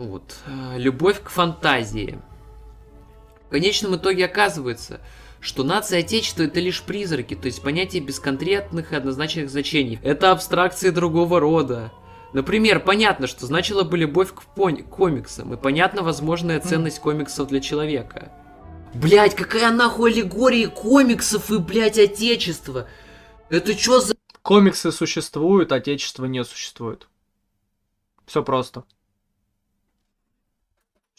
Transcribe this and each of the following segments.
Вот. Э, любовь к фантазии. В конечном итоге оказывается, что нация Отечества это лишь призраки, то есть понятие без конкретных и однозначных значений. Это абстракции другого рода. Например, понятно, что значила бы любовь к комиксам, и понятна возможная ценность комиксов для человека. Блять, какая нахуй аллегория комиксов и, блять, отечества? Это чё за... Комиксы существуют, отечество не существует. Все просто.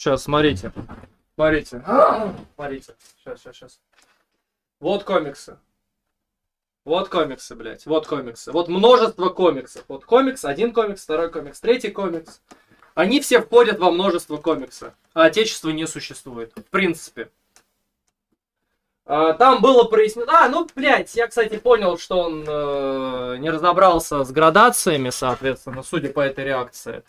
Сейчас, смотрите. Смотрите. Смотрите. Сейчас, сейчас, сейчас. Вот комиксы. Вот комиксы, блядь. Вот комиксы. Вот множество комиксов. Вот комикс, один комикс, второй комикс, третий комикс. Они все входят во множество комиксов. А отечества не существует. В принципе. А, там было прояснено... А, ну, блядь, я, кстати, понял, что он э, не разобрался с градациями, соответственно, судя по этой реакции.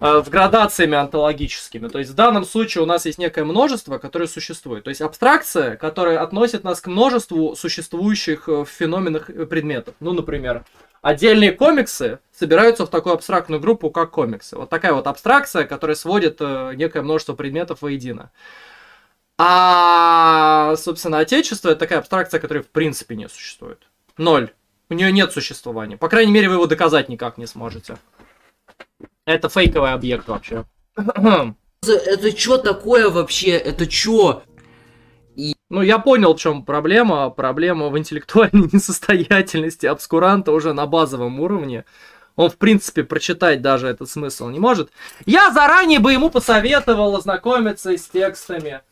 Э, с градациями антологическими. То есть в данном случае у нас есть некое множество, которое существует. То есть абстракция, которая относит нас к множеству существующих в э, феноменах э, предметов. Ну, например, отдельные комиксы собираются в такую абстрактную группу, как комиксы. Вот такая вот абстракция, которая сводит э, некое множество предметов воедино. А, собственно, отечество это такая абстракция, которая в принципе не существует. Ноль. У нее нет существования. По крайней мере, вы его доказать никак не сможете. Это фейковый объект вообще. Это что такое вообще? Это что? И... Ну, я понял, в чем проблема. Проблема в интеллектуальной несостоятельности обскуранта уже на базовом уровне. Он, в принципе, прочитать даже этот смысл не может. Я заранее бы ему посоветовал ознакомиться с текстами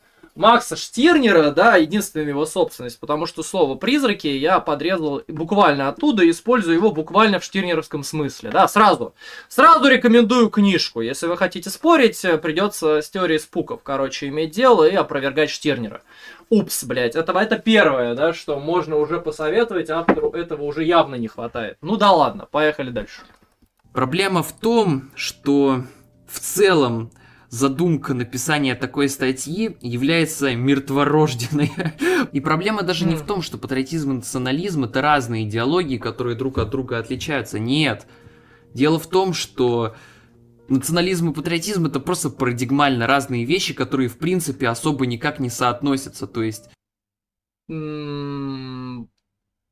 Макса Штирнера, да, единственная его собственность, потому что слово «призраки» я подрезал буквально оттуда и использую его буквально в штирнеровском смысле, да, сразу. Сразу рекомендую книжку, если вы хотите спорить, придется с теорией спуков, короче, иметь дело и опровергать Штирнера. Упс, блядь, это, это первое, да, что можно уже посоветовать, автору этого уже явно не хватает. Ну да ладно, поехали дальше. Проблема в том, что в целом задумка написания такой статьи является мертворожденной. И проблема даже не в том, что патриотизм и национализм это разные идеологии, которые друг от друга отличаются. Нет. Дело в том, что национализм и патриотизм это просто парадигмально разные вещи, которые в принципе особо никак не соотносятся. То есть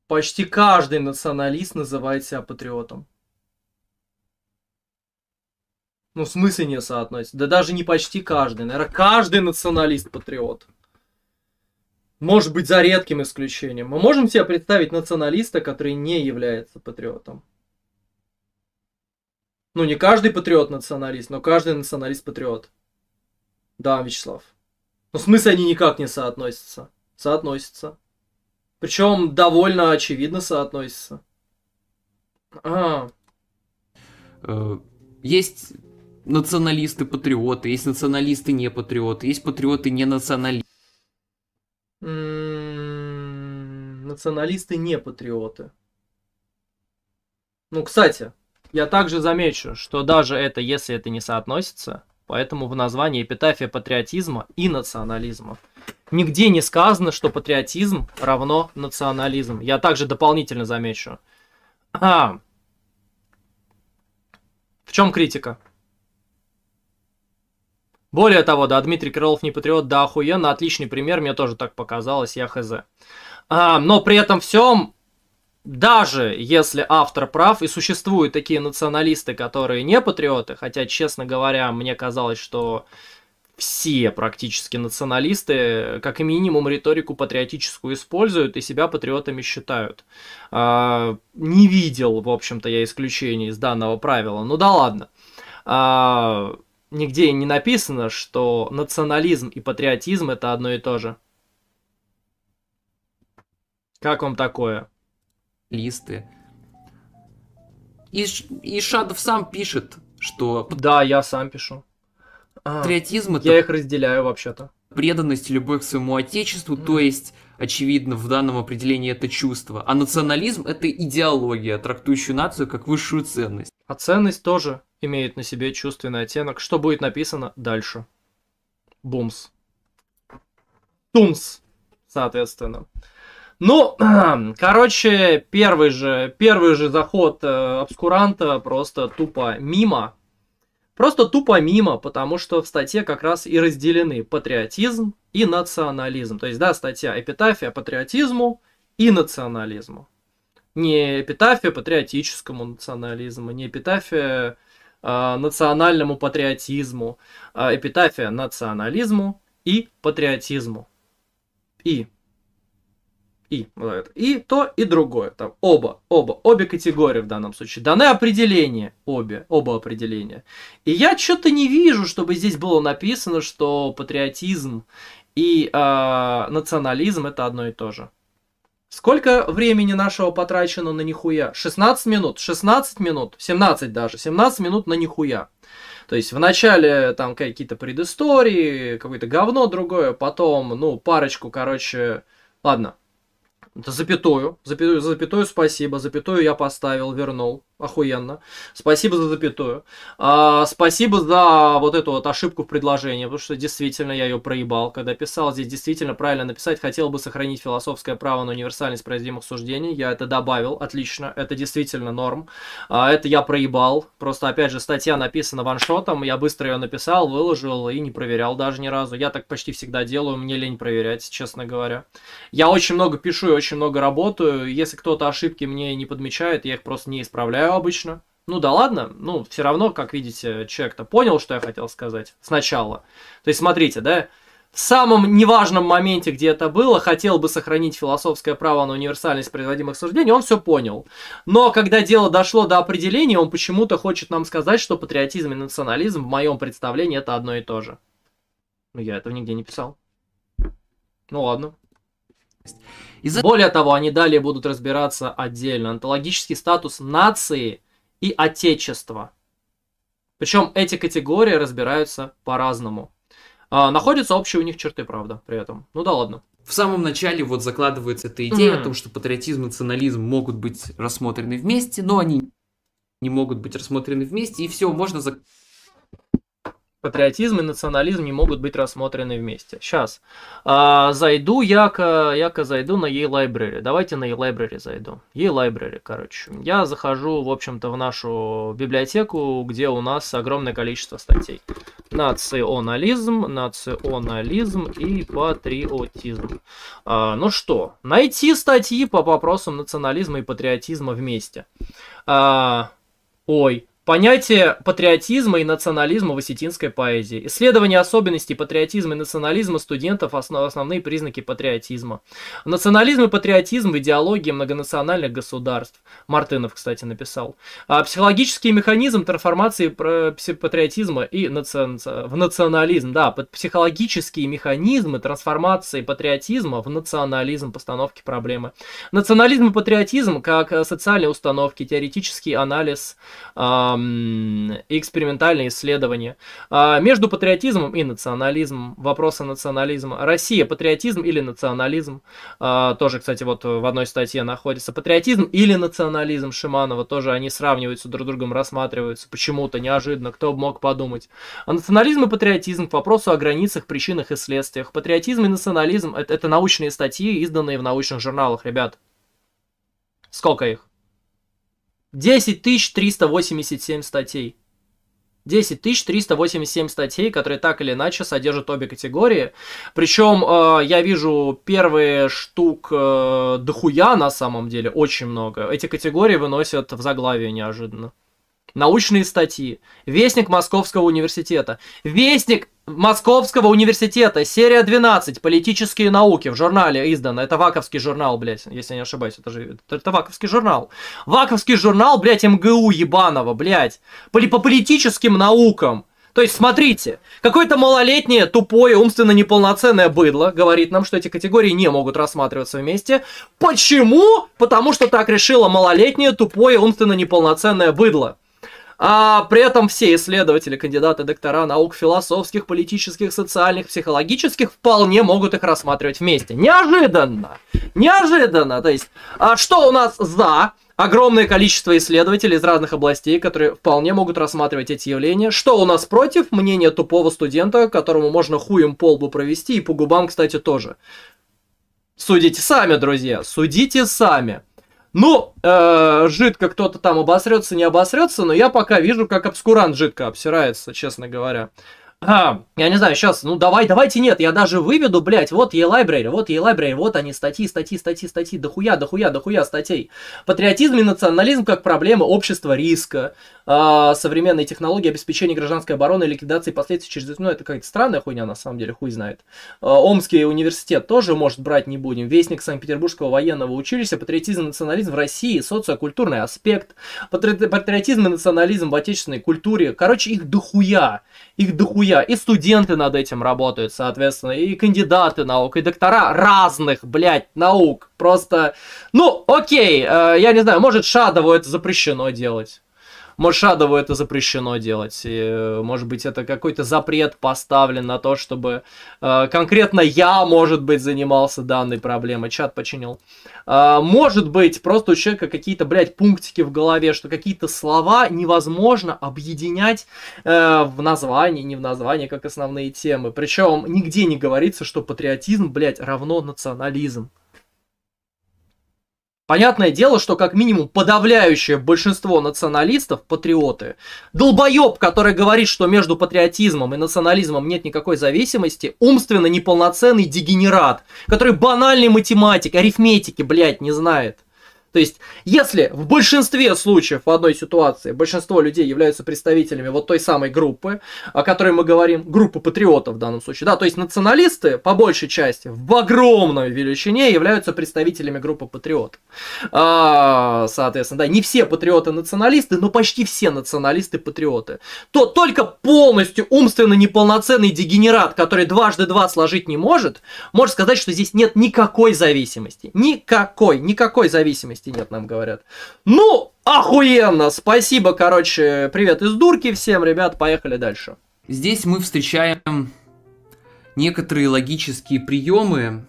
почти каждый националист называет себя патриотом. Ну, в смысле не соотносится? Да даже не почти каждый. Наверное, каждый националист-патриот. Может быть, за редким исключением. Мы можем себе представить националиста, который не является патриотом? Ну, не каждый патриот националист, но каждый националист патриот. Да, Вячеслав. Но ну, в смысле они никак не соотносятся. Соотносятся. Причем довольно очевидно соотносятся. А. Э, есть националисты-патриоты, есть националисты-не-патриоты, есть патриоты-не-националисты. М-м-м, националисты не патриоты. Ну, кстати, я также замечу, что даже это, если это не соотносится, поэтому в названии эпитафия патриотизма и национализма нигде не сказано, что патриотизм равно национализм. Я также дополнительно замечу. А, в чем критика? Более того, да, Дмитрий Крылов не патриот, да, охуенно, отличный пример, мне тоже так показалось, я хз. А, но при этом всем, даже если автор прав, и существуют такие националисты, которые не патриоты, хотя, честно говоря, мне казалось, что все практически националисты как минимум риторику патриотическую используют и себя патриотами считают. А, не видел, в общем-то, я исключений из данного правила. Ну да ладно. А, нигде не написано, что национализм и патриотизм это одно и то же. Как вам такое? Листы. И, Шадов сам пишет, что... Да, я сам пишу. А, патриотизм а, это... Я их разделяю вообще-то. Преданность, любовь к своему отечеству, mm. то есть, очевидно, в данном определении это чувство. А национализм это идеология, трактующая нацию как высшую ценность. А ценность тоже имеет на себе чувственный оттенок. Что будет написано дальше? Бумс. Тумс, соответственно. Ну, короче, первый же, первый же заход э, обскуранта просто тупо мимо. Просто тупо мимо, потому что в статье как раз и разделены патриотизм и национализм. То есть, да, статья эпитафия патриотизму и национализму. Не эпитафия патриотическому национализму, не эпитафия а, национальному патриотизму, а, эпитафия национализму и патриотизму. И. И. И то, и другое. Там оба, оба, обе категории в данном случае. Даны определения, обе, оба определения. И я что-то не вижу, чтобы здесь было написано, что патриотизм и э, национализм это одно и то же. Сколько времени нашего потрачено на нихуя? 16 минут, 16 минут, 17 даже, 17 минут на нихуя. То есть вначале там какие-то предыстории, какое-то говно другое, потом, ну, парочку, короче, ладно, это запятую. запятую. За запятую спасибо. Запятую я поставил, вернул. Охуенно. Спасибо за запятую. А, спасибо за вот эту вот ошибку в предложении, потому что действительно я ее проебал, когда писал. Здесь действительно правильно написать. Хотел бы сохранить философское право на универсальность производимых суждений. Я это добавил. Отлично. Это действительно норм. А, это я проебал. Просто, опять же, статья написана ваншотом. Я быстро ее написал, выложил и не проверял даже ни разу. Я так почти всегда делаю. Мне лень проверять, честно говоря. Я очень много пишу и очень очень много работаю. Если кто-то ошибки мне не подмечает, я их просто не исправляю обычно. Ну да ладно, ну все равно, как видите, человек-то понял, что я хотел сказать сначала. То есть смотрите, да, в самом неважном моменте, где это было, хотел бы сохранить философское право на универсальность производимых суждений, он все понял. Но когда дело дошло до определения, он почему-то хочет нам сказать, что патриотизм и национализм в моем представлении это одно и то же. Но я этого нигде не писал. Ну ладно ответственность. Из Более того, они далее будут разбираться отдельно. Онтологический статус нации и отечества. Причем эти категории разбираются по-разному. А, находятся общие у них черты, правда, при этом. Ну да ладно. В самом начале вот закладывается эта идея mm-hmm. о том, что патриотизм и национализм могут быть рассмотрены вместе, но они не могут быть рассмотрены вместе, и все, можно закладывать патриотизм и национализм не могут быть рассмотрены вместе. Сейчас. А, зайду, яко, яко зайду на e-library. Давайте на e-library зайду. E-library, короче. Я захожу, в общем-то, в нашу библиотеку, где у нас огромное количество статей. Национализм, национализм и патриотизм. А, ну что, найти статьи по вопросам национализма и патриотизма вместе. А, ой, Понятие патриотизма и национализма в осетинской поэзии. Исследование особенностей патриотизма и национализма студентов – основные признаки патриотизма. Национализм и патриотизм в идеологии многонациональных государств. Мартынов, кстати, написал. А психологический механизм трансформации патриотизма и национ... в национализм. Да, психологические механизмы трансформации патриотизма в национализм постановки проблемы. Национализм и патриотизм как социальные установки, теоретический анализ а, экспериментальные исследования. А, между патриотизмом и национализмом, вопросы национализма. Россия, патриотизм или национализм? А, тоже, кстати, вот в одной статье находится. Патриотизм или национализм Шиманова, тоже они сравниваются друг с другом, рассматриваются. Почему-то неожиданно, кто бы мог подумать. А национализм и патриотизм к вопросу о границах, причинах и следствиях. Патриотизм и национализм это, это научные статьи, изданные в научных журналах, ребят. Сколько их? 10 387 статей. 10 387 статей, которые так или иначе содержат обе категории. Причем э, я вижу первые штук э, дохуя на самом деле, очень много. Эти категории выносят в заглавие неожиданно. Научные статьи. Вестник Московского университета. Вестник Московского университета, серия 12, политические науки, в журнале издано, это ваковский журнал, блядь, если я не ошибаюсь, это же, это, это ваковский журнал. Ваковский журнал, блядь, МГУ ебаного, блядь, по, по политическим наукам. То есть, смотрите, какое-то малолетнее, тупое, умственно неполноценное быдло говорит нам, что эти категории не могут рассматриваться вместе. Почему? Потому что так решило малолетнее, тупое, умственно неполноценное быдло. А при этом все исследователи, кандидаты, доктора наук, философских, политических, социальных, психологических вполне могут их рассматривать вместе. Неожиданно! Неожиданно! То есть, а что у нас за огромное количество исследователей из разных областей, которые вполне могут рассматривать эти явления. Что у нас против? Мнение тупого студента, которому можно хуем по лбу провести, и по губам, кстати, тоже. Судите сами, друзья, судите сами. Ну, э, жидко кто-то там обосрется, не обосрется, но я пока вижу, как обскурант жидко обсирается, честно говоря. Ага, я не знаю, сейчас, ну давай, давайте нет, я даже выведу, блядь, вот e-library, вот e-library, вот они, статьи, статьи, статьи, статьи, дохуя, дохуя, дохуя статей. Патриотизм и национализм как проблемы общества риска, э, современные технологии обеспечения гражданской обороны, ликвидации последствий через... Ну, это какая-то странная хуйня, на самом деле, хуй знает. Э, Омский университет тоже, может, брать не будем. Вестник Санкт-Петербургского военного училища, патриотизм и национализм в России, социокультурный аспект, патри... патриотизм и национализм в отечественной культуре. Короче, их дохуя, их дохуя нихуя. И студенты над этим работают, соответственно, и кандидаты наук, и доктора разных, блядь, наук. Просто, ну, окей, э, я не знаю, может, Шадову это запрещено делать. Может, Шадову это запрещено делать. И, э, может быть, это какой-то запрет поставлен на то, чтобы э, конкретно я, может быть, занимался данной проблемой. Чат починил. Э, может быть, просто у человека какие-то, блядь, пунктики в голове, что какие-то слова невозможно объединять э, в названии, не в названии, как основные темы. Причем нигде не говорится, что патриотизм, блядь, равно национализм. Понятное дело, что как минимум подавляющее большинство националистов – патриоты. Долбоеб, который говорит, что между патриотизмом и национализмом нет никакой зависимости, умственно неполноценный дегенерат, который банальной математики, арифметики, блядь, не знает. То есть, если в большинстве случаев в одной ситуации большинство людей являются представителями вот той самой группы, о которой мы говорим, группы патриотов в данном случае, да, то есть националисты по большей части в огромной величине являются представителями группы патриотов. А, соответственно, да, не все патриоты-националисты, но почти все националисты-патриоты. То только полностью умственно неполноценный дегенерат, который дважды два сложить не может, может сказать, что здесь нет никакой зависимости. Никакой, никакой зависимости 30 нет, нам говорят. Ну, охуенно! Спасибо, короче, привет из дурки всем, ребят, поехали дальше. Здесь мы встречаем некоторые логические приемы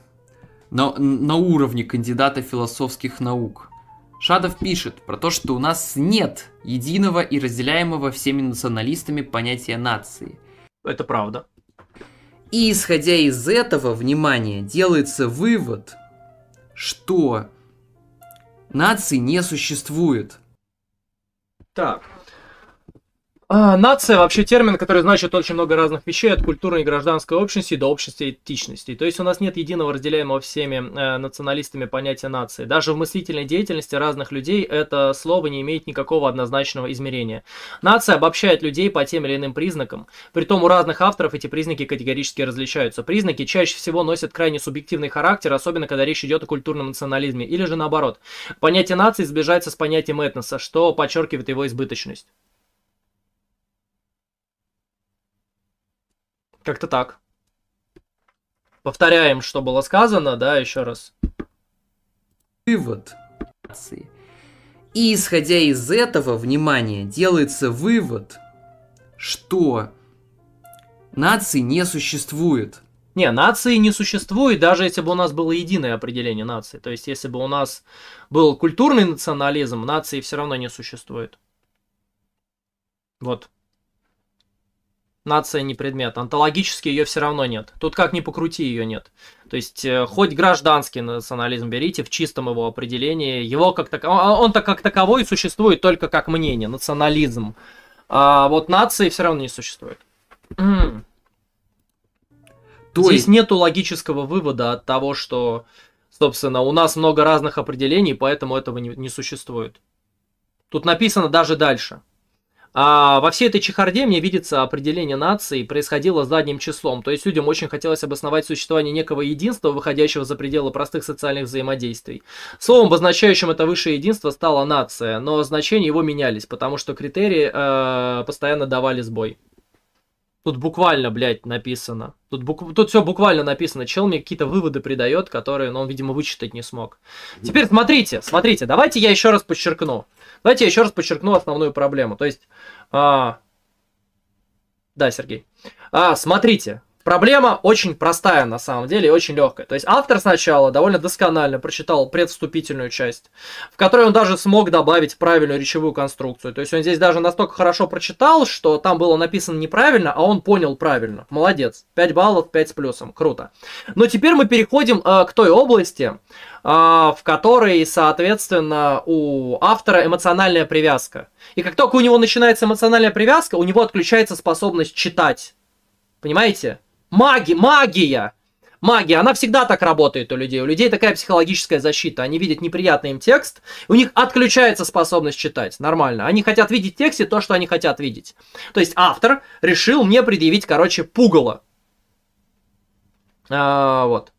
на, на уровне кандидата философских наук. Шадов пишет про то, что у нас нет единого и разделяемого всеми националистами понятия нации. Это правда. И исходя из этого, внимание, делается вывод, что Наций не существует. Так, а, нация вообще термин, который значит очень много разных вещей, от культурной и гражданской общности до общности этичности. То есть у нас нет единого разделяемого всеми э, националистами понятия нации. Даже в мыслительной деятельности разных людей это слово не имеет никакого однозначного измерения. Нация обобщает людей по тем или иным признакам. Притом у разных авторов эти признаки категорически различаются. Признаки чаще всего носят крайне субъективный характер, особенно когда речь идет о культурном национализме, или же наоборот. Понятие нации сближается с понятием этноса, что подчеркивает его избыточность. Как-то так. Повторяем, что было сказано, да, еще раз. Вывод. И исходя из этого, внимание, делается вывод, что нации не существует. Не, нации не существует, даже если бы у нас было единое определение нации. То есть, если бы у нас был культурный национализм, нации все равно не существует. Вот нация не предмет. Антологически ее все равно нет. Тут как ни покрути, ее нет. То есть, э, хоть гражданский национализм берите в чистом его определении, его как так... А, а он так как таковой существует только как мнение, национализм. А вот нации все равно не существует. Mm. То Здесь нету логического вывода от того, что, собственно, у нас много разных определений, поэтому этого не, не существует. Тут написано даже дальше – а во всей этой чехарде мне видится определение нации происходило задним числом, то есть людям очень хотелось обосновать существование некого единства, выходящего за пределы простых социальных взаимодействий. Словом, обозначающим это высшее единство стала нация, но значения его менялись, потому что критерии э, постоянно давали сбой. Тут буквально, блядь, написано. Тут, бук... Тут все буквально написано. Чел мне какие-то выводы придает, которые, ну, он, видимо, вычитать не смог. Теперь смотрите, смотрите, давайте я еще раз подчеркну. Давайте я еще раз подчеркну основную проблему. То есть, а... да, Сергей, а, смотрите, Проблема очень простая на самом деле и очень легкая. То есть автор сначала довольно досконально прочитал предвступительную часть, в которой он даже смог добавить правильную речевую конструкцию. То есть он здесь даже настолько хорошо прочитал, что там было написано неправильно, а он понял правильно. Молодец. 5 баллов, 5 с плюсом. Круто. Но теперь мы переходим э, к той области, э, в которой, соответственно, у автора эмоциональная привязка. И как только у него начинается эмоциональная привязка, у него отключается способность читать. Понимаете? Маги, магия! Магия, она всегда так работает у людей. У людей такая психологическая защита. Они видят неприятный им текст, у них отключается способность читать. Нормально. Они хотят видеть в тексте то, что они хотят видеть. То есть автор решил мне предъявить, короче, пугало. А, вот.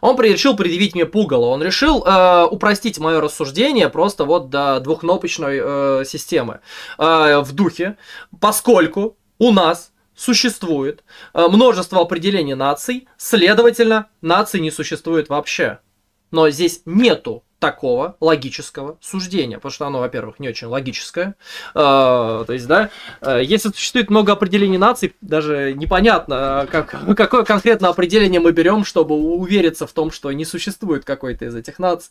Он решил предъявить мне пугало, он решил э, упростить мое рассуждение просто вот до двухкнопочной э, системы э, в духе, поскольку у нас существует э, множество определений наций, следовательно, наций не существует вообще. Но здесь нету такого логического суждения, потому что оно, во-первых, не очень логическое. Э, то есть, да, э, если существует много определений наций, даже непонятно, как, какое конкретно определение мы берем, чтобы увериться в том, что не существует какой-то из этих наций.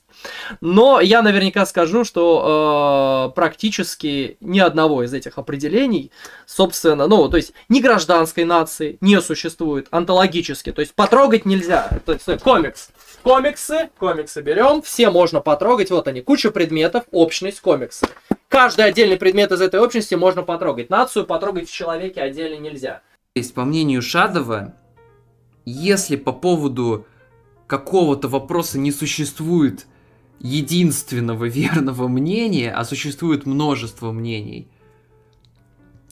Но я наверняка скажу, что э, практически ни одного из этих определений, собственно, ну, то есть, ни гражданской нации не существует антологически, то есть, потрогать нельзя. То есть, комикс. Комиксы, комиксы берем, все можно потрогать. Вот они, куча предметов, общность комикса. Каждый отдельный предмет из этой общности можно потрогать. Нацию потрогать в человеке отдельно нельзя. То есть, по мнению Шадова, если по поводу какого-то вопроса не существует единственного верного мнения, а существует множество мнений,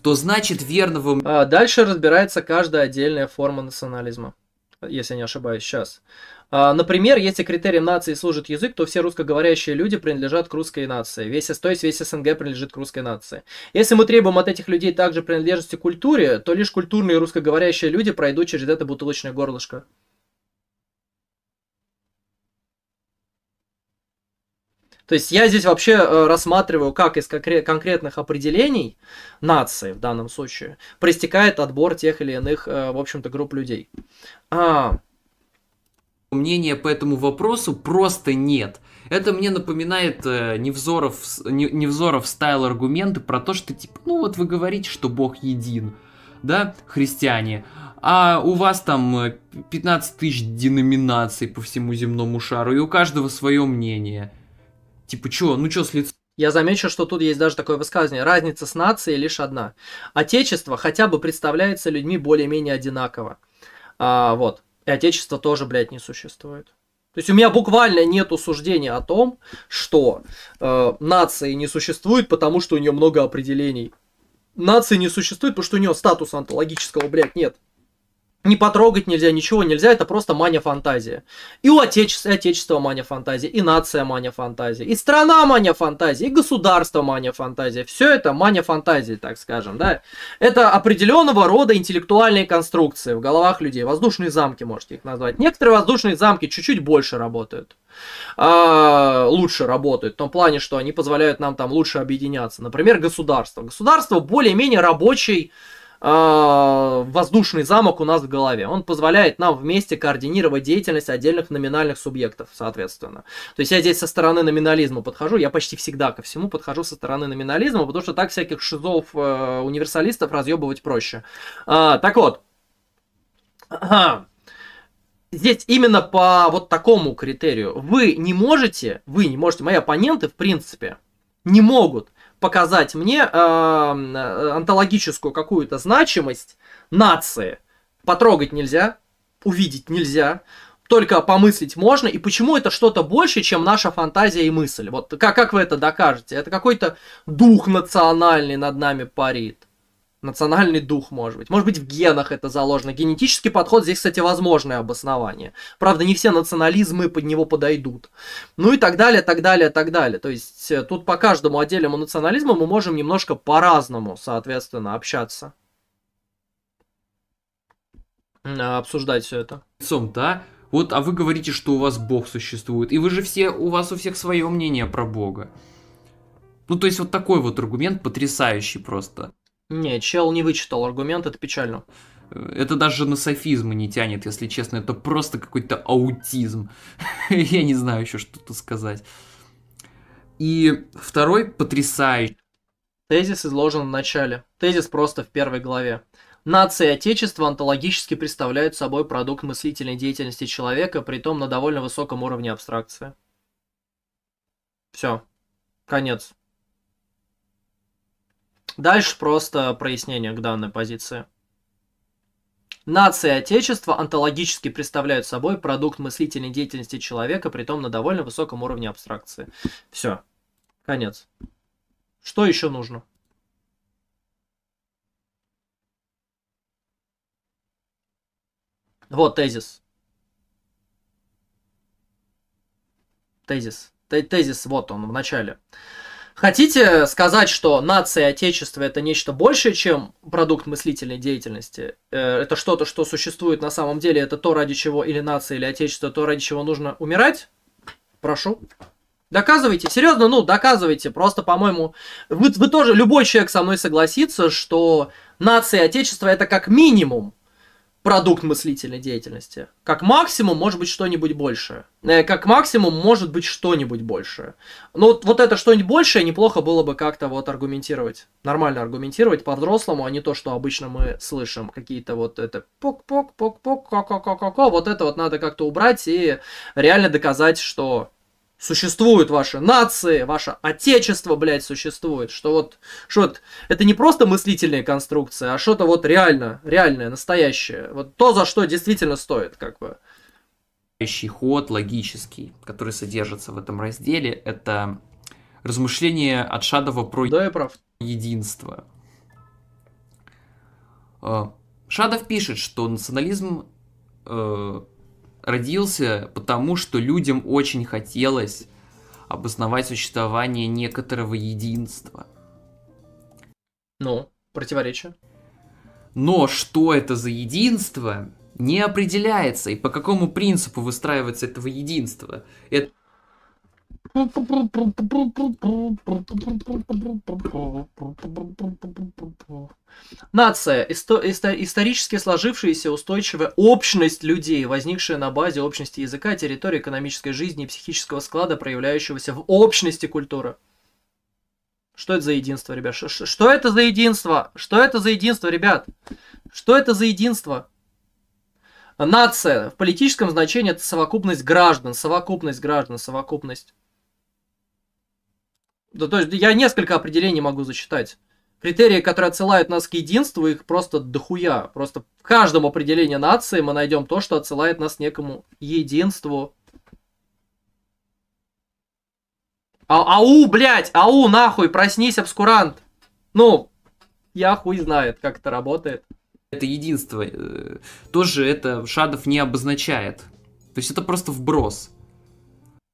то значит верного... А дальше разбирается каждая отдельная форма национализма, если не ошибаюсь, сейчас. А, например, если критерием нации служит язык, то все русскоговорящие люди принадлежат к русской нации. Весь, то есть весь СНГ принадлежит к русской нации. Если мы требуем от этих людей также принадлежности к культуре, то лишь культурные русскоговорящие люди пройдут через это бутылочное горлышко. То есть я здесь вообще э, рассматриваю, как из конкретных определений нации в данном случае проистекает отбор тех или иных, э, в общем-то, групп людей. А, мнения по этому вопросу просто нет. Это мне напоминает э, Невзоров, не, Невзоров стайл аргументы про то, что типа, ну вот вы говорите, что Бог един, да, христиане, а у вас там 15 э, тысяч деноминаций по всему земному шару, и у каждого свое мнение. Типа, чё, ну чё с лицом? Я замечу, что тут есть даже такое высказывание. Разница с нацией лишь одна. Отечество хотя бы представляется людьми более-менее одинаково. А, вот. И отечество тоже, блядь, не существует. То есть у меня буквально нет суждения о том, что э, нации не существует, потому что у нее много определений. Нации не существует, потому что у нее статуса антологического, блядь, нет не потрогать нельзя, ничего нельзя, это просто мания фантазии. И у отечества, мания фантазии, и нация мания фантазии, и страна мания фантазии, и государство мания фантазии. Все это мания фантазии, так скажем, да. Это определенного рода интеллектуальные конструкции в головах людей. Воздушные замки можете их назвать. Некоторые воздушные замки чуть-чуть больше работают. Э, лучше работают в том плане, что они позволяют нам там лучше объединяться. Например, государство. Государство более-менее рабочий а, воздушный замок у нас в голове. Он позволяет нам вместе координировать деятельность отдельных номинальных субъектов, соответственно. То есть я здесь со стороны номинализма подхожу, я почти всегда ко всему подхожу со стороны номинализма, потому что так всяких шизов э, универсалистов разъебывать проще. А, так вот. Здесь именно по вот такому критерию. Вы не можете, вы не можете, мои оппоненты, в принципе, не могут показать мне эм, э, антологическую какую-то значимость нации. Потрогать нельзя, увидеть нельзя, только помыслить можно. И почему это что-то больше, чем наша фантазия и мысль? Вот как, как вы это докажете? Это какой-то дух национальный над нами парит национальный дух, может быть. Может быть, в генах это заложено. Генетический подход здесь, кстати, возможное обоснование. Правда, не все национализмы под него подойдут. Ну и так далее, так далее, так далее. То есть э, тут по каждому отдельному национализму мы можем немножко по-разному, соответственно, общаться. А, обсуждать все это. Сом, Да, вот, а вы говорите, что у вас Бог существует. И вы же все, у вас у всех свое мнение про Бога. Ну, то есть вот такой вот аргумент потрясающий просто. Не, чел не вычитал аргумент, это печально. Это даже на софизмы не тянет, если честно. Это просто какой-то аутизм. Я не знаю еще, что то сказать. И второй потрясающий. Тезис изложен в начале. Тезис просто в первой главе. Нация и отечество антологически представляют собой продукт мыслительной деятельности человека, при том на довольно высоком уровне абстракции. Все. Конец. Дальше просто прояснение к данной позиции. Нация и отечество онтологически представляют собой продукт мыслительной деятельности человека, при том на довольно высоком уровне абстракции. Все. Конец. Что еще нужно? Вот тезис. Тезис. Тезис, вот он в начале. Хотите сказать, что нация и отечество это нечто большее, чем продукт мыслительной деятельности? Э, это что-то, что существует на самом деле, это то, ради чего или нация, или отечество, то, ради чего нужно умирать? Прошу. Доказывайте, серьезно, ну, доказывайте. Просто, по-моему, вы, вы тоже, любой человек со мной согласится, что нация и отечество это как минимум продукт мыслительной деятельности. Как максимум может быть что-нибудь большее. Э, как максимум может быть что-нибудь большее. Но ну, вот, вот это что-нибудь большее неплохо было бы как-то вот аргументировать. Нормально аргументировать по-взрослому, а не то, что обычно мы слышим. Какие-то вот это пок-пок-пок-пок, ко-ко-ко-ко. Вот это вот надо как-то убрать и реально доказать, что существуют ваши нации, ваше отечество, блядь, существует. Что вот, что вот, это не просто мыслительные конструкции, а что-то вот реально, реальное, настоящее. Вот то, за что действительно стоит, как бы. Ход логический, который содержится в этом разделе, это размышление от Шадова про да, я прав. единство. Э, Шадов пишет, что национализм э, родился потому, что людям очень хотелось обосновать существование некоторого единства. Ну, противоречие. Но что это за единство, не определяется и по какому принципу выстраивается этого единства. Это Нация исто исто исторически сложившаяся устойчивая общность людей, возникшая на базе общности языка, территории экономической жизни и психического склада, проявляющегося в общности культуры. Что это за единство, ребят? Ш что это за единство? Что это за единство, ребят? Что это за единство? Нация в политическом значении это совокупность граждан, совокупность граждан, совокупность. Да, то есть я несколько определений могу зачитать. Критерии, которые отсылают нас к единству, их просто дохуя. Просто в каждом определении нации мы найдем то, что отсылает нас некому единству. А, ау, блядь, ау, нахуй, проснись, обскурант. Ну, я хуй знает, как это работает. Это единство. Э, тоже это Шадов не обозначает. То есть это просто вброс.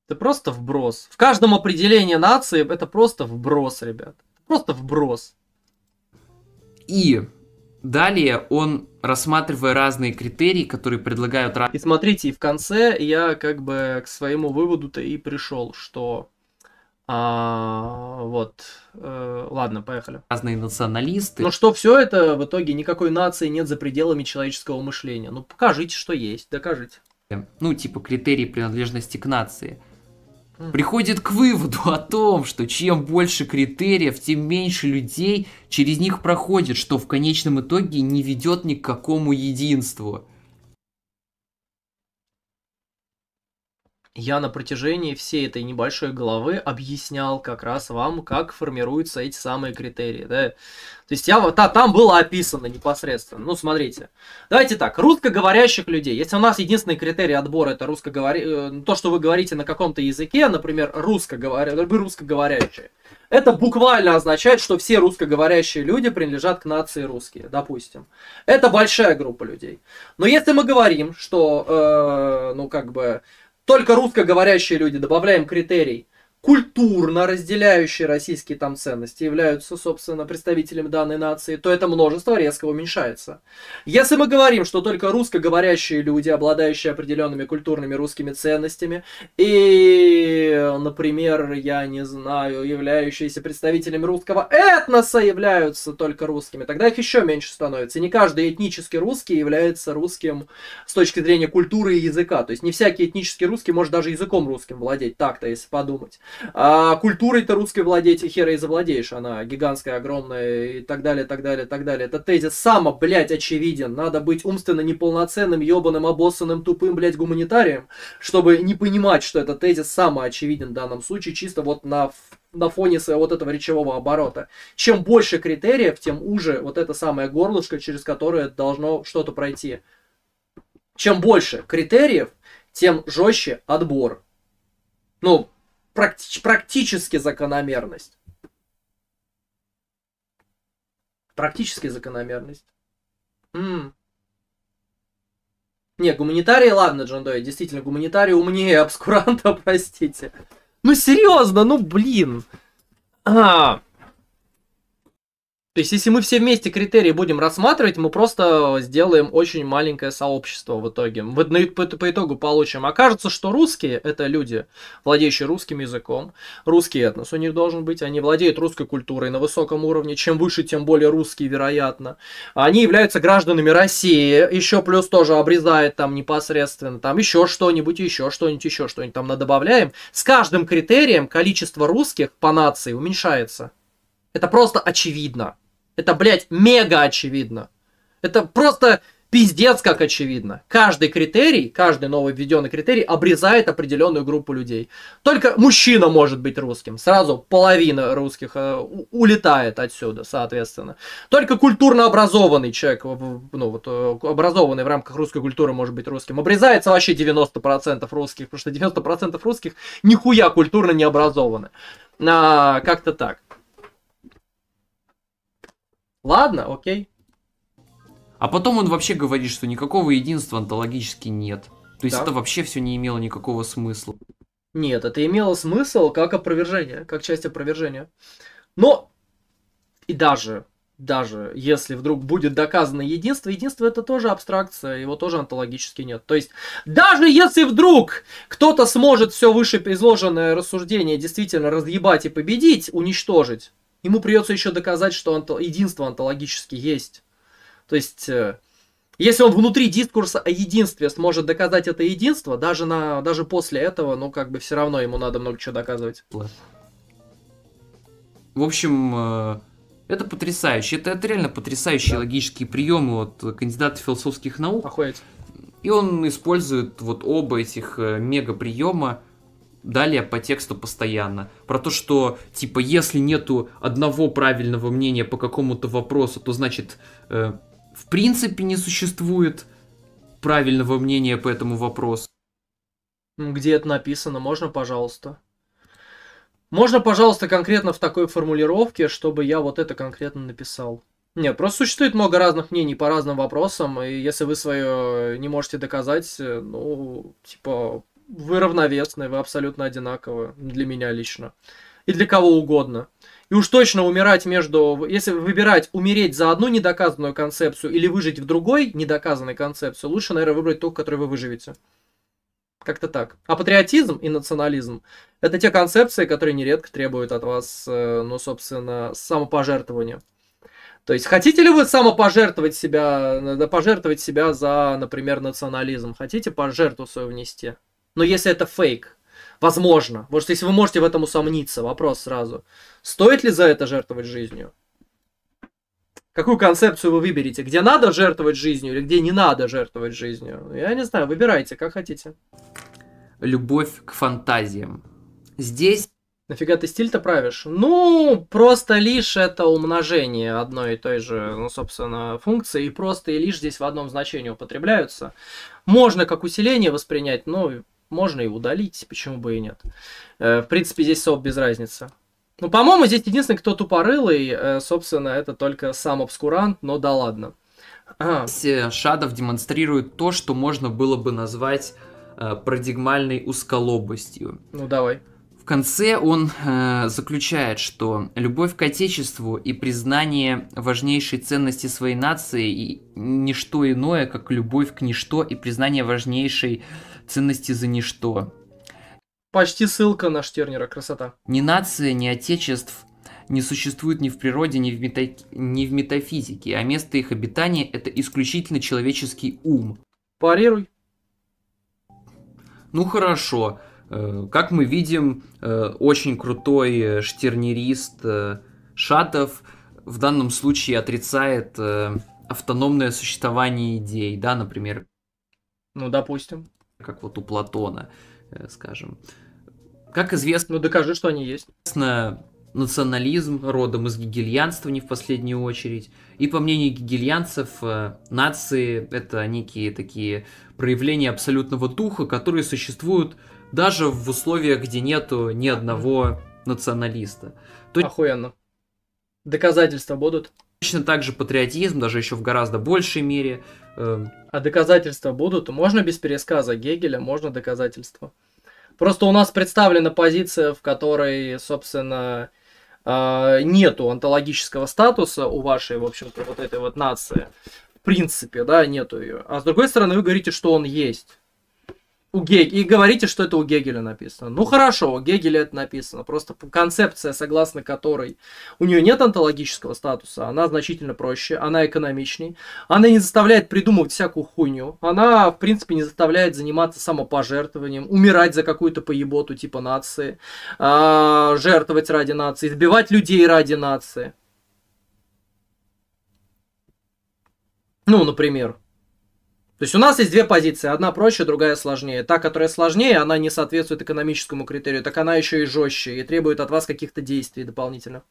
Это просто вброс. В каждом определении нации это просто вброс, ребят. Просто вброс. И далее он, рассматривая разные критерии, которые предлагают... И смотрите, и в конце я как бы к своему выводу-то и пришел, что... А, вот, э, ладно, поехали. Разные националисты. Ну что все это в итоге никакой нации нет за пределами человеческого мышления. Ну покажите, что есть, докажите. Ну, типа критерии принадлежности к нации приходит к выводу о том, что чем больше критериев, тем меньше людей через них проходит, что в конечном итоге не ведет ни к какому единству. я на протяжении всей этой небольшой главы объяснял как раз вам, как формируются эти самые критерии. Да? То есть я, та, там было описано непосредственно. Ну, смотрите. Давайте так, русскоговорящих людей. Если у нас единственный критерий отбора это русскоговори... Э, то, что вы говорите на каком-то языке, например, русскоговор... Э, вы русскоговорящие, это буквально означает, что все русскоговорящие люди принадлежат к нации русские, допустим. Это большая группа людей. Но если мы говорим, что, э, ну, как бы только русскоговорящие люди, добавляем критерий культурно разделяющие российские там ценности, являются, собственно, представителями данной нации, то это множество резко уменьшается. Если мы говорим, что только русскоговорящие люди, обладающие определенными культурными русскими ценностями, и, например, я не знаю, являющиеся представителями русского этноса являются только русскими, тогда их еще меньше становится. И не каждый этнически русский является русским с точки зрения культуры и языка. То есть не всякий этнический русский может даже языком русским владеть так-то, если подумать. А культурой-то русской владеете хера и завладеешь, она гигантская, огромная и так далее, так далее, так далее. Это тезис само, блядь, очевиден. Надо быть умственно неполноценным, ебаным, обоссанным, тупым, блядь, гуманитарием, чтобы не понимать, что этот тезис само очевиден в данном случае, чисто вот на на фоне своего вот этого речевого оборота. Чем больше критериев, тем уже вот это самое горлышко, через которое должно что-то пройти. Чем больше критериев, тем жестче отбор. Ну, практи- практически закономерность. Практически закономерность. М-м. Не, гуманитарии, ладно, Джандой, действительно, гуманитарии умнее обскуранта, простите. Ну серьезно, ну блин. А, то есть, если мы все вместе критерии будем рассматривать, мы просто сделаем очень маленькое сообщество в итоге. Мы ну, по, итогу получим. Окажется, что русские – это люди, владеющие русским языком, русский этнос у них должен быть, они владеют русской культурой на высоком уровне, чем выше, тем более русские, вероятно. Они являются гражданами России, еще плюс тоже обрезает там непосредственно, там еще что-нибудь, еще что-нибудь, еще что-нибудь там добавляем. С каждым критерием количество русских по нации уменьшается. Это просто очевидно. Это, блядь, мега очевидно. Это просто пиздец как очевидно. Каждый критерий, каждый новый введенный критерий обрезает определенную группу людей. Только мужчина может быть русским. Сразу половина русских э, улетает отсюда, соответственно. Только культурно образованный человек, ну вот э, образованный в рамках русской культуры может быть русским. Обрезается вообще 90% русских, потому что 90% русских нихуя культурно не образованы. А, как-то так. Ладно, окей. А потом он вообще говорит, что никакого единства онтологически нет. То есть да. это вообще все не имело никакого смысла. Нет, это имело смысл как опровержение, как часть опровержения. Но и даже, даже если вдруг будет доказано единство, единство это тоже абстракция, его тоже онтологически нет. То есть даже если вдруг кто-то сможет все вышеизложенное рассуждение действительно разъебать и победить, уничтожить, ему придется еще доказать, что анто... единство онтологически есть. То есть, э, если он внутри дискурса о единстве сможет доказать это единство, даже, на... даже после этого, ну, как бы все равно ему надо много чего доказывать. В общем, э, это потрясающе. Это, это реально потрясающие да. логические приемы от кандидата философских наук. Охуеть. И он использует вот оба этих э, мега приема далее по тексту постоянно. Про то, что, типа, если нету одного правильного мнения по какому-то вопросу, то значит, э, в принципе, не существует правильного мнения по этому вопросу. Где это написано? Можно, пожалуйста? Можно, пожалуйста, конкретно в такой формулировке, чтобы я вот это конкретно написал? Нет, просто существует много разных мнений по разным вопросам, и если вы свое не можете доказать, э, ну, типа, вы равновесны, вы абсолютно одинаковы для меня лично. И для кого угодно. И уж точно умирать между... Если выбирать умереть за одну недоказанную концепцию или выжить в другой недоказанной концепции, лучше, наверное, выбрать ту, в которой вы выживете. Как-то так. А патриотизм и национализм – это те концепции, которые нередко требуют от вас, э, ну, собственно, самопожертвования. То есть, хотите ли вы самопожертвовать себя, э, пожертвовать себя за, например, национализм? Хотите пожертву свою внести? Но если это фейк, возможно, может, если вы можете в этом усомниться, вопрос сразу. Стоит ли за это жертвовать жизнью? Какую концепцию вы выберете? Где надо жертвовать жизнью или где не надо жертвовать жизнью? Я не знаю, выбирайте, как хотите. Любовь к фантазиям. Здесь Нафига ты стиль-то правишь? Ну, просто лишь это умножение одной и той же, ну, собственно, функции, и просто и лишь здесь в одном значении употребляются. Можно как усиление воспринять, но можно и удалить, почему бы и нет. Э, в принципе, здесь соп без разницы. Ну, по-моему, здесь единственный, кто тупорылый, э, собственно, это только сам обскурант, но да ладно. А. Шадов демонстрирует то, что можно было бы назвать э, парадигмальной усколобостью. Ну, давай. В конце он э, заключает, что любовь к Отечеству и признание важнейшей ценности своей нации и ничто иное, как любовь к ничто и признание важнейшей ценности за ничто. Почти ссылка на Штернера, красота. Ни нация, ни отечеств не существует ни в природе, ни в, мета... ни в метафизике, а место их обитания – это исключительно человеческий ум. Парируй. Ну хорошо. Э, как мы видим, э, очень крутой э, штернерист Шатов в данном случае отрицает автономное существование идей, да, например. Ну, допустим как вот у Платона, э, скажем. Как известно... Ну, докажи, что они есть. Известно, национализм родом из гигельянства не в последнюю очередь. И по мнению гигельянцев, э, нации — это некие такие проявления абсолютного духа, которые существуют даже в условиях, где нету ни одного националиста. То... Охуенно. Доказательства будут? Точно так же патриотизм, даже еще в гораздо большей мере. Эм. А доказательства будут? Можно без пересказа Гегеля, можно доказательства. Просто у нас представлена позиция, в которой, собственно, а, нету онтологического статуса у вашей, в общем-то, вот этой вот нации. В принципе, да, нету ее. А с другой стороны, вы говорите, что он есть у Гег... и говорите, что это у Гегеля написано. Ну хорошо, у Гегеля это написано. Просто концепция, согласно которой у нее нет онтологического статуса, она значительно проще, она экономичней, она не заставляет придумывать всякую хуйню, она, в принципе, не заставляет заниматься самопожертвованием, умирать за какую-то поеботу типа нации, а, жертвовать ради нации, избивать людей ради нации. Ну, например. То есть у нас есть две позиции, одна проще, другая сложнее. Та, которая сложнее, она не соответствует экономическому критерию, так она еще и жестче и требует от вас каких-то действий дополнительных.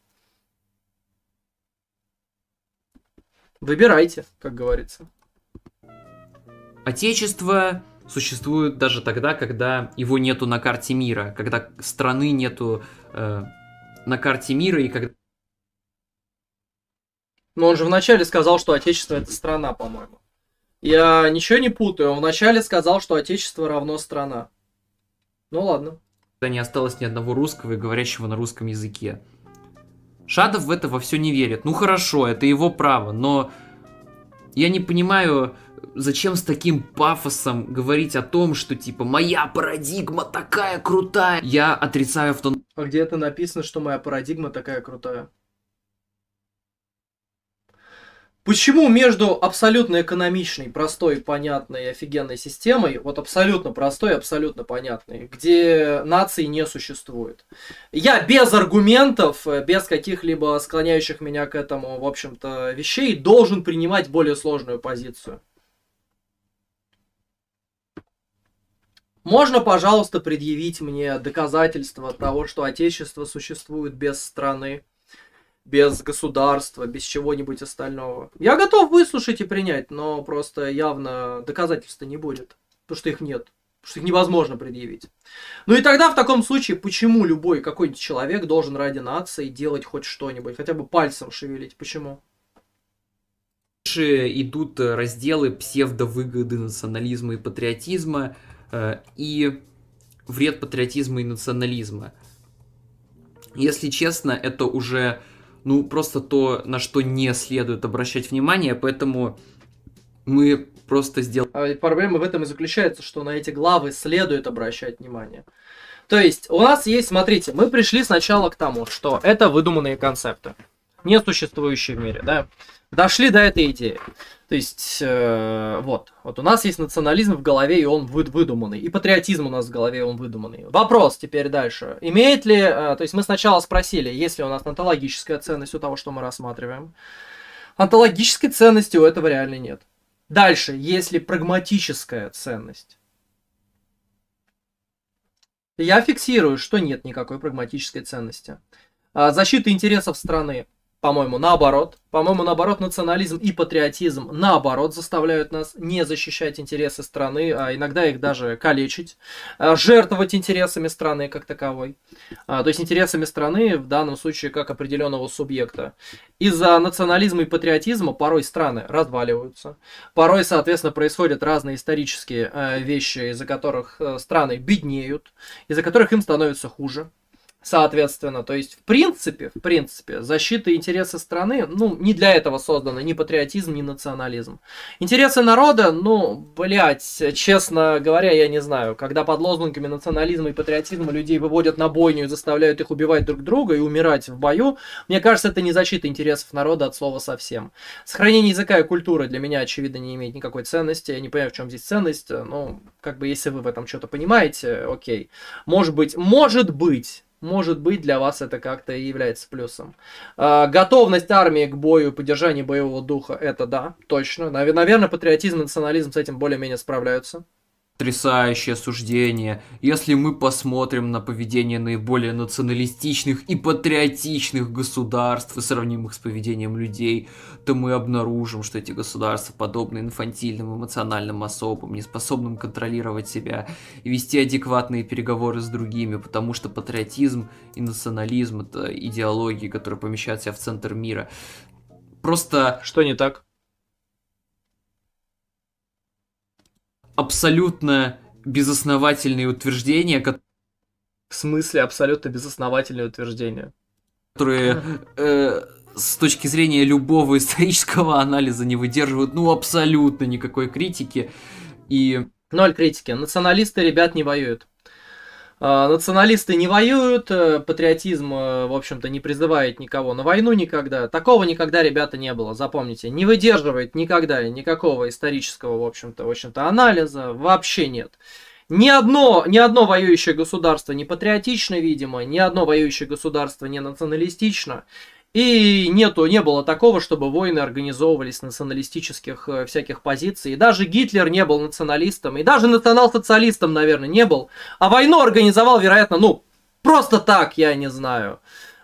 Выбирайте, как говорится. Отечество существует даже тогда, когда его нету на карте мира, когда страны нету э, на карте мира и когда... Но он же вначале сказал, что отечество это страна, по-моему. Я ничего не путаю. Он вначале сказал, что отечество равно страна. Ну ладно. Да не осталось ни одного русского и говорящего на русском языке. Шадов в это во все не верит. Ну хорошо, это его право, но я не понимаю, зачем с таким пафосом говорить о том, что типа моя парадигма такая крутая. Я отрицаю в том. А где это написано, что моя парадигма такая крутая? Почему между абсолютно экономичной, простой, понятной, офигенной системой, вот абсолютно простой, абсолютно понятной, где нации не существует? Я без аргументов, э, без каких-либо склоняющих меня к этому, в общем-то, вещей, должен принимать более сложную позицию. Можно, пожалуйста, предъявить мне доказательства того, что Отечество существует без страны? без государства, без чего-нибудь остального. Я готов выслушать и принять, но просто явно доказательства не будет, потому что их нет, потому что их невозможно предъявить. Ну и тогда в таком случае, почему любой какой-нибудь человек должен ради нации делать хоть что-нибудь, хотя бы пальцем шевелить, почему? идут разделы псевдовыгоды национализма и патриотизма э, и вред патриотизма и национализма. Если честно, это уже ну, просто то, на что не следует обращать внимание, поэтому мы просто сделали... Проблема в этом и заключается, что на эти главы следует обращать внимание. То есть у нас есть, смотрите, мы пришли сначала к тому, что это выдуманные концепты, не существующие в мире, да? Дошли до этой идеи. То есть, э, вот, вот у нас есть национализм в голове, и он вы, выдуманный. И патриотизм у нас в голове, и он выдуманный. Вопрос теперь дальше. Имеет ли, э, то есть мы сначала спросили, есть ли у нас онтологическая ценность у того, что мы рассматриваем. Онтологической ценности у этого реально нет. Дальше, есть ли прагматическая ценность? Я фиксирую, что нет никакой прагматической ценности. А, защита интересов страны по-моему, наоборот. По-моему, наоборот, национализм и патриотизм, наоборот, заставляют нас не защищать интересы страны, а иногда их даже калечить, а, жертвовать интересами страны как таковой. А, то есть интересами страны, в данном случае, как определенного субъекта. Из-за национализма и патриотизма порой страны разваливаются. Порой, соответственно, происходят разные исторические э, вещи, из-за которых э, страны беднеют, из-за которых им становится хуже. Соответственно, то есть, в принципе, в принципе, защита интересы страны, ну, не для этого создана ни патриотизм, ни национализм. Интересы народа, ну, блядь, честно говоря, я не знаю, когда под лозунгами национализма и патриотизма людей выводят на бойню и заставляют их убивать друг друга и умирать в бою, мне кажется, это не защита интересов народа от слова совсем. Сохранение языка и культуры для меня, очевидно, не имеет никакой ценности, я не понимаю, в чем здесь ценность, ну, как бы, если вы в этом что-то понимаете, окей. Может быть, может быть, может быть, для вас это как-то и является плюсом. А, готовность армии к бою, поддержание боевого духа, это да, точно. Наверное, патриотизм и национализм с этим более-менее справляются потрясающее суждение. Если мы посмотрим на поведение наиболее националистичных и патриотичных государств и сравним их с поведением людей, то мы обнаружим, что эти государства подобны инфантильным эмоциональным особам, не способным контролировать себя и вести адекватные переговоры с другими, потому что патриотизм и национализм — это идеологии, которые помещают себя в центр мира. Просто... Что не так? абсолютно безосновательные утверждения, которые... В смысле абсолютно безосновательные утверждения? Которые э, с точки зрения любого исторического анализа не выдерживают, ну, абсолютно никакой критики. И... Ноль критики. Националисты ребят не воюют. А, националисты не воюют, э, патриотизм, э, в общем-то, не призывает никого на войну никогда. Такого никогда, ребята, не было, запомните. Не выдерживает никогда никакого исторического, в общем-то, в общем-то анализа, вообще нет. Ни одно, ни одно воюющее государство не патриотично, видимо, ни одно воюющее государство не националистично, и нету, не было такого, чтобы войны организовывались националистических э, всяких позиций. И даже Гитлер не был националистом, и даже национал-социалистом, наверное, не был. А войну организовал, вероятно, ну, просто так, я не знаю.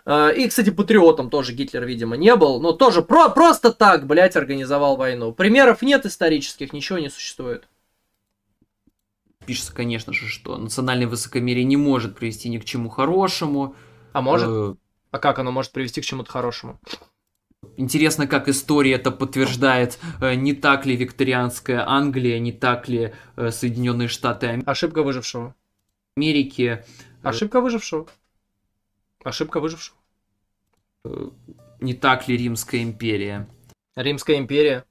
Э, и, кстати, патриотом тоже Гитлер, видимо, не был, но тоже про просто так, блядь, организовал войну. Примеров нет исторических, ничего не существует. Пишется, конечно же, что национальное высокомерие не может привести ни к чему хорошему. А может? Э, а как оно может привести к чему-то хорошему. Интересно, как история это подтверждает, э, не так ли викторианская Англия, не так ли э, Соединенные Штаты Америки. Ошибка выжившего. Америки. Э, Ошибка выжившего. Ошибка выжившего. Не так ли Римская империя? Римская империя.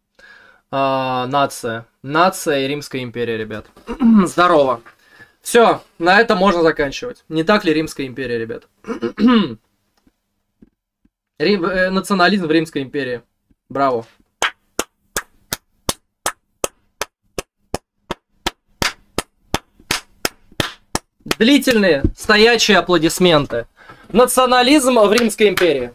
А, нация. Нация и Римская империя, ребят. Здорово. Все, на этом можно заканчивать. Не так ли Римская империя, ребят? Рим, э, национализм в Римской империи. Браво. Длительные, стоячие аплодисменты. Национализм в Римской империи.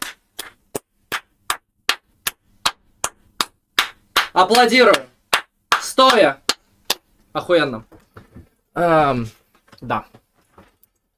Аплодирую. Стоя. Охуенно. Эм, да.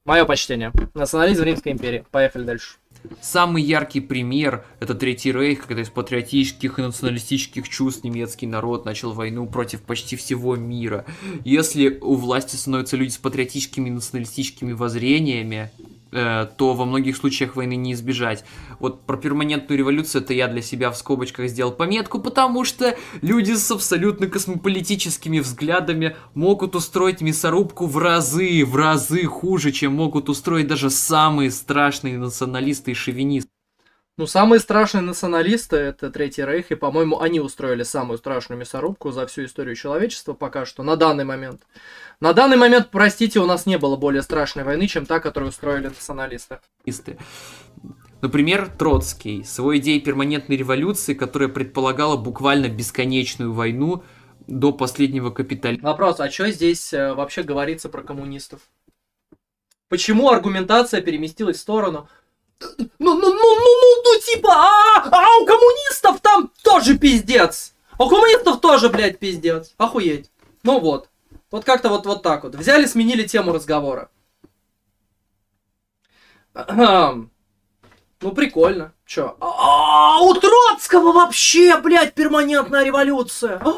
Мое почтение. Национализм в Римской империи. Поехали дальше. Самый яркий пример – это Третий Рейх, когда из патриотических и националистических чувств немецкий народ начал войну против почти всего мира. Если у власти становятся люди с патриотическими и националистическими воззрениями, Э, то во многих случаях войны не избежать. Вот про перманентную революцию это я для себя в скобочках сделал пометку, потому что люди с абсолютно космополитическими взглядами могут устроить мясорубку в разы, в разы хуже, чем могут устроить даже самые страшные националисты и шовинисты. Ну, самые страшные националисты – это Третий Рейх, и, по-моему, они устроили самую страшную мясорубку за всю историю человечества пока что, на данный момент. На данный момент, простите, у нас не было более страшной войны, чем та, которую устроили националисты. Например, Троцкий, своей идеей перманентной революции, которая предполагала буквально бесконечную войну до последнего капитализма. Вопрос, а что здесь э, вообще говорится про коммунистов? Почему аргументация переместилась в сторону – ну, ну, ну, ну, ну, ну, типа, а, а у коммунистов там тоже пиздец. А у коммунистов тоже, блядь, пиздец. Охуеть. Ну вот. Вот как-то вот, вот так вот. Взяли, сменили тему разговора. Ну, прикольно. Чё? А, -а у Троцкого вообще, блядь, перманентная революция. А!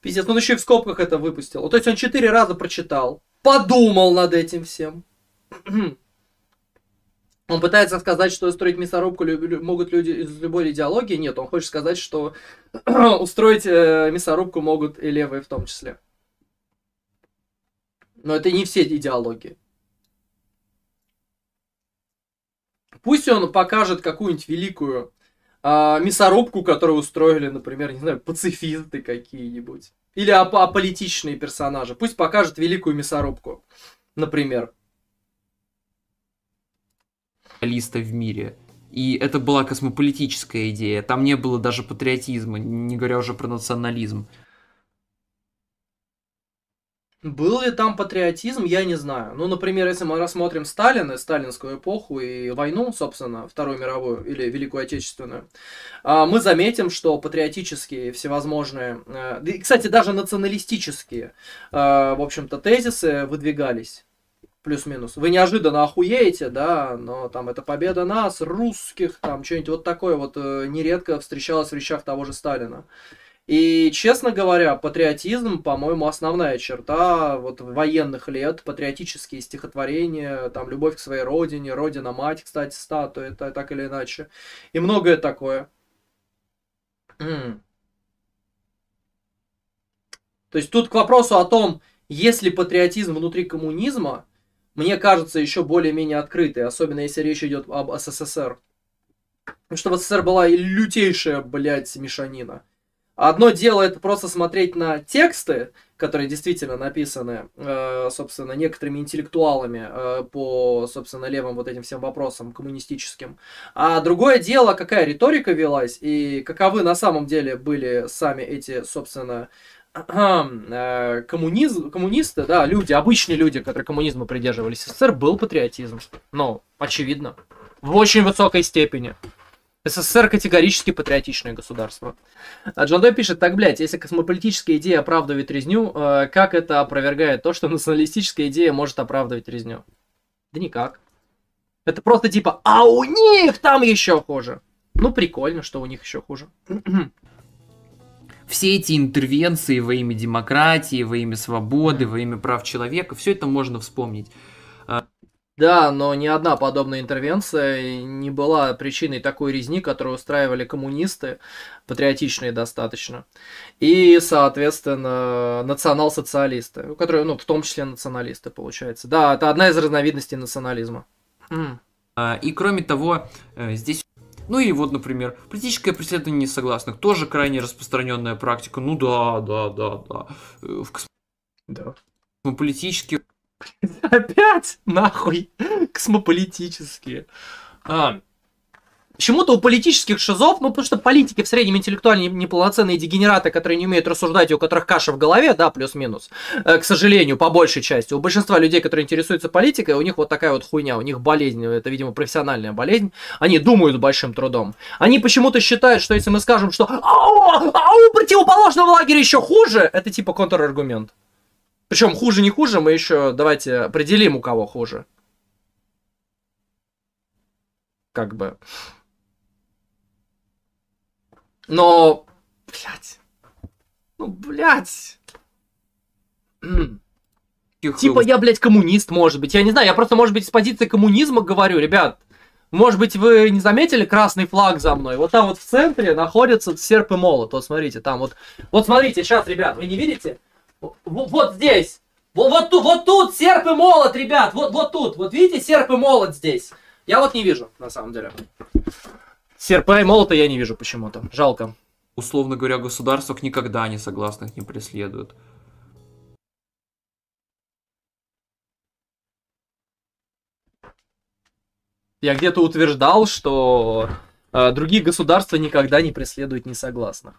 Пиздец, он еще и в скобках это выпустил. Вот, то есть он четыре раза прочитал, подумал над этим всем. Он пытается сказать, что устроить мясорубку могут люди из любой идеологии. Нет, он хочет сказать, что устроить э, мясорубку могут и левые в том числе. Но это не все идеологии. Пусть он покажет какую-нибудь великую а, мясорубку, которую устроили, например, не знаю, пацифисты какие-нибудь. Или ап- аполитичные персонажи. Пусть покажет великую мясорубку, например листа в мире. И это была космополитическая идея. Там не было даже патриотизма, не говоря уже про национализм. Был ли там патриотизм, я не знаю. Ну, например, если мы рассмотрим Сталина, сталинскую эпоху и войну, собственно, Вторую мировую или Великую Отечественную, а, мы заметим, что патриотические всевозможные, э, кстати, даже националистические, э, в общем-то, тезисы выдвигались плюс-минус. Вы неожиданно охуеете, да, но там это победа нас, русских, там что-нибудь вот такое вот э, нередко встречалось в речах того же Сталина. И, честно говоря, патриотизм, по-моему, основная черта вот военных лет, патриотические стихотворения, там, любовь к своей родине, родина мать, кстати, статуя, это так или иначе, и многое такое. То есть тут к вопросу о том, есть ли патриотизм внутри коммунизма, мне кажется, еще более-менее открытые, особенно если речь идет об СССР. Потому что в СССР была лютейшая, блядь, мешанина. Одно дело это просто смотреть на тексты, которые действительно написаны, э, собственно, некоторыми интеллектуалами э, по, собственно, левым вот этим всем вопросам коммунистическим. А другое дело, какая риторика велась и каковы на самом деле были сами эти, собственно, Э, коммунизм коммунисты, да, люди, обычные люди, которые коммунизма придерживались, СССР был патриотизм. Ну, очевидно. В очень высокой степени. СССР категорически патриотичное государство. А Джандой пишет, так, блядь, если космополитическая идея оправдывает резню, э, как это опровергает то, что националистическая идея может оправдывать резню? Да никак. Это просто типа, а у них там еще хуже. Ну, прикольно, что у них еще хуже. все эти интервенции во имя демократии, во имя свободы, во имя прав человека, все это можно вспомнить. А, да, но ни одна подобная интервенция не была причиной такой резни, которую устраивали коммунисты, патриотичные достаточно, и, соответственно, национал-социалисты, которые, ну, в том числе националисты, получается. Да, это одна из разновидностей национализма. А, и, кроме того, э, здесь ну или вот, например, политическое преследование несогласных, тоже крайне распространенная практика. Ну да, да, да, да. Э, в косм... да. Космополитические... Опять? Нахуй! Космополитические. А, Почему-то у политических шизов, ну, потому что политики в среднем интеллектуальные неполноценные дегенераты, которые не умеют рассуждать, и у которых каша в голове, да, плюс-минус, э, к сожалению, по большей части. У большинства людей, которые интересуются политикой, у них вот такая вот хуйня, у них болезнь, ну, это, видимо, профессиональная болезнь. Они думают большим трудом. Они почему-то считают, что если мы скажем, что «Ау! Ау! Противоположного лагеря еще хуже!» Это типа контраргумент. Причем хуже не хуже, мы еще давайте определим, у кого хуже. Как бы... Но, блядь. Ну, блядь. Типа я, блядь, коммунист, может быть. Я не знаю, я просто, может быть, с позиции коммунизма говорю, ребят. Может быть, вы не заметили красный флаг за мной? Вот там вот в центре находится серп и молот. Вот смотрите, там вот. Вот смотрите, сейчас, ребят, вы не видите? Вот, вот здесь. Вот, вот, тут, вот тут серп и молот, ребят. Вот, вот тут. Вот видите серп и молот здесь? Я вот не вижу, на самом деле. Серпа и молота я не вижу почему-то. Жалко. Условно говоря, государство никогда не согласных не преследует. Я где-то утверждал, что э, другие государства никогда не преследуют несогласных.